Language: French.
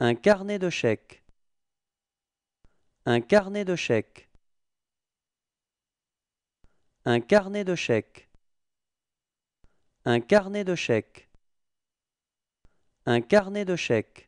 Un carnet de chèques. Un carnet de chèques. Un carnet de chèques. Un carnet de chèques. Un carnet de chèques.